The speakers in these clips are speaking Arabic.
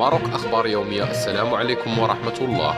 ماروك أخبار يومية السلام عليكم ورحمة الله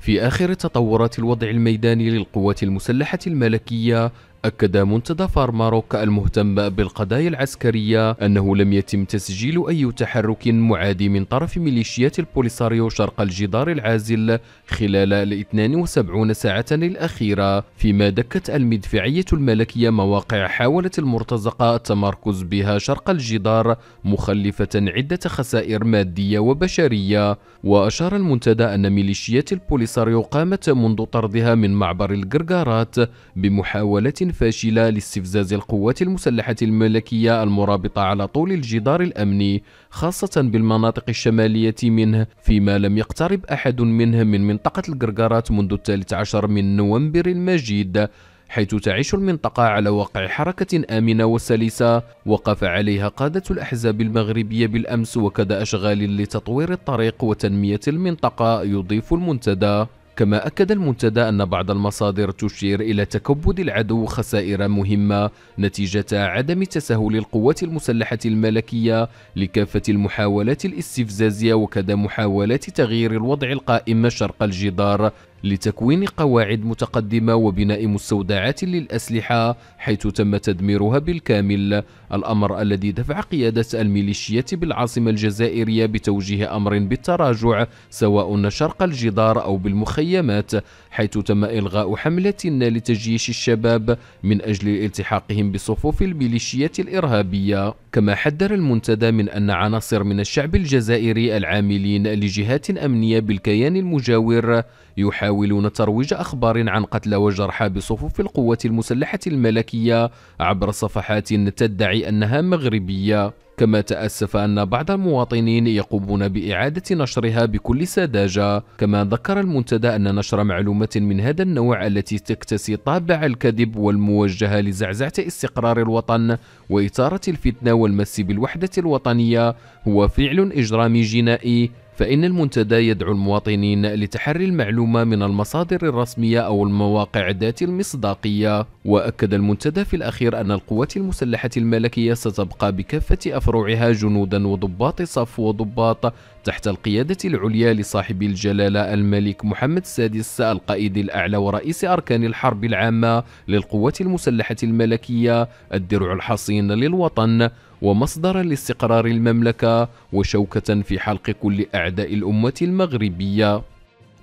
في آخر تطورات الوضع الميداني للقوات المسلحة الملكية أكد منتدى فارماروك المهتم بالقضايا العسكرية أنه لم يتم تسجيل أي تحرك معادي من طرف ميليشيات البوليساريو شرق الجدار العازل خلال ال 72 ساعة الأخيرة فيما دكت المدفعية الملكية مواقع حاولت المرتزقة التمركز بها شرق الجدار مخلفة عدة خسائر مادية وبشرية وأشار المنتدى أن ميليشيات البوليساريو قامت منذ طردها من معبر القرقارات بمحاولة فاشلة لاستفزاز القوات المسلحة الملكية المرابطة على طول الجدار الأمني خاصة بالمناطق الشمالية منه فيما لم يقترب أحد منه من منطقة القرقارات منذ الثالث عشر من نوفمبر المجيد حيث تعيش المنطقة على وقع حركة آمنة وسلسة وقف عليها قادة الأحزاب المغربية بالأمس وكذا أشغال لتطوير الطريق وتنمية المنطقة يضيف المنتدى كما أكد المنتدى أن بعض المصادر تشير إلى تكبد العدو خسائر مهمة نتيجة عدم تساهل القوات المسلحة الملكية لكافة المحاولات الاستفزازية وكذا محاولات تغيير الوضع القائم شرق الجدار لتكوين قواعد متقدمة وبناء مستودعات للأسلحة حيث تم تدميرها بالكامل الأمر الذي دفع قيادة الميليشيات بالعاصمة الجزائرية بتوجيه أمر بالتراجع سواء شرق الجدار أو بالمخيمات حيث تم إلغاء حملة لتجييش الشباب من أجل التحاقهم بصفوف الميليشيات الإرهابية كما حذر المنتدى من أن عناصر من الشعب الجزائري العاملين لجهات أمنية بالكيان المجاور يحاولون ترويج أخبار عن قتلى وجرحى بصفوف القوات المسلحة الملكية عبر صفحات تدعي أنها مغربية كما تأسف أن بعض المواطنين يقومون بإعادة نشرها بكل سذاجة كما ذكر المنتدى أن نشر معلومات من هذا النوع التي تكتسي طابع الكذب والموجهة لزعزعة استقرار الوطن وإثارة الفتنة والمس بالوحدة الوطنية هو فعل إجرامي جنائي فإن المنتدى يدعو المواطنين لتحري المعلومة من المصادر الرسمية أو المواقع ذات المصداقية وأكد المنتدى في الأخير أن القوات المسلحة الملكية ستبقى بكافة أفرعها جنودا وضباط صف وضباط تحت القيادة العليا لصاحب الجلالة الملك محمد السادس القائد الأعلى ورئيس أركان الحرب العامة للقوات المسلحة الملكية الدرع الحصين للوطن ومصدرا لاستقرار المملكة وشوكة في حلق كل أعداء الأمة المغربية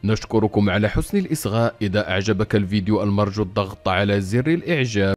نشكركم على حسن الإصغاء إذا أعجبك الفيديو المرجو الضغط على زر الإعجاب